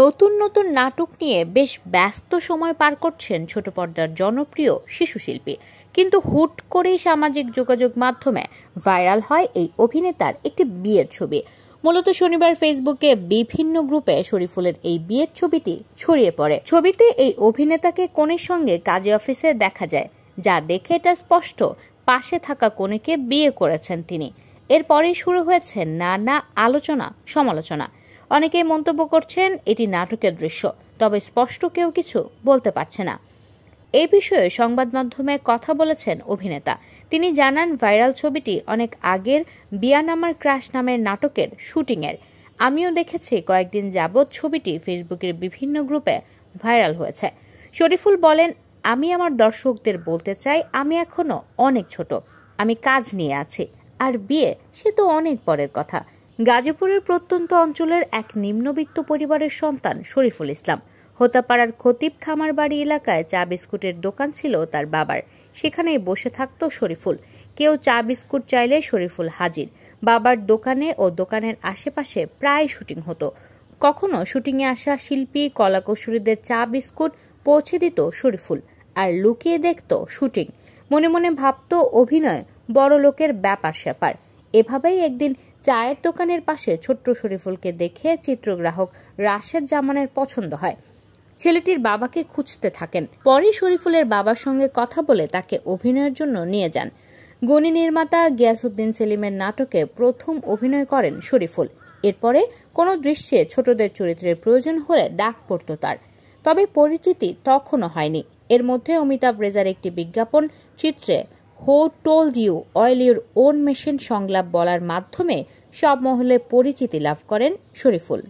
নতুন নতুন নাটক নিয়ে বেশ ব্যস্ত সময় পার করছেন ছোট পর্দার জনপ্রিয় শিশু শিল্পী কিন্তু হুট করেই সামাজিক যোগাযোগ মাধ্যমে ভাইরাল হয় এই অভিনেতার একটি বিয়ের ছবি মূলত শনিবার ফেসবুকে বিভিন্ন গ্রুপে শরীফুলের এই বিয়ের ছবিটি ছড়িয়ে পড়ে ছবিতে এই অভিনেতাকে কনের সঙ্গে কাজে অফিসে দেখা যায় যা দেখে এটা স্পষ্ট পাশে থাকা কনেকে বিয়ে করেছেন তিনি এরপরেই শুরু হয়েছে নানা আলোচনা সমালোচনা অনেকেই মন্তব্য করছেন এটি নাটকের দৃশ্য তবে স্পষ্ট কেউ কিছু বলতে পারছে না এই বিষয়ে সংবাদ মাধ্যমে কথা বলেছেন অভিনেতা তিনি জানান ভাইরাল ছবিটি অনেক আগের বিয়ানামার ক্রাশ নামের নাটকের শুটিংয়ের আমিও দেখেছি কয়েকদিন যাবৎ ছবিটি ফেসবুকের বিভিন্ন গ্রুপে ভাইরাল হয়েছে শরীফুল বলেন আমি আমার দর্শকদের বলতে চাই আমি এখনো অনেক ছোট আমি কাজ নিয়ে আছি আর বিয়ে সে তো অনেক পরের কথা গাজীপুরের প্রত্যন্ত অঞ্চলের এক নিম্নবিত্ত পরিবারের সন্তান শরীফুল ইসলাম হোতাপাড়ার খতিব খামার বাড়ি এলাকায় চা বিস্কুটের দোকান ছিল তার বাবার সেখানেই বসে থাকত শরীফুল কেউ চা বিস্কুট চাইলে শরীফুল হাজির বাবার দোকানে ও দোকানের আশেপাশে প্রায় শুটিং হতো কখনো শুটিংয়ে আসা শিল্পী কলাকুশলীদের চা বিস্কুট পৌঁছে দিত শরীফুল আর লুকিয়ে দেখত শুটিং মনে মনে ভাবত অভিনয় বড় লোকের ব্যাপার স্যাপার এভাবেই একদিন চায়ের দোকানের পাশে ছোট্ট শরীফুলকে দেখে চিত্রগ্রাহক রাশেদ জামানের পছন্দ হয় ছেলেটির বাবাকে খুঁজতে থাকেন পরে শরীফুলের বাবার সঙ্গে কথা বলে তাকে অভিনয়ের জন্য নিয়ে যান গণি নির্মাতা গিয়াসুদ্দিন সেলিমের নাটকে প্রথম অভিনয় করেন শরীফুল এরপরে কোনো দৃশ্যে ছোটদের চরিত্রের প্রয়োজন হলে ডাক পড়ত তার তবে পরিচিতি তখনও হয়নি এর মধ্যে অমিতাভ রেজার একটি বিজ্ঞাপন চিত্রে who told you your own machine সংলাপ বলার মাধ্যমে সব মহলে পরিচিতি লাভ করেন শরীফুল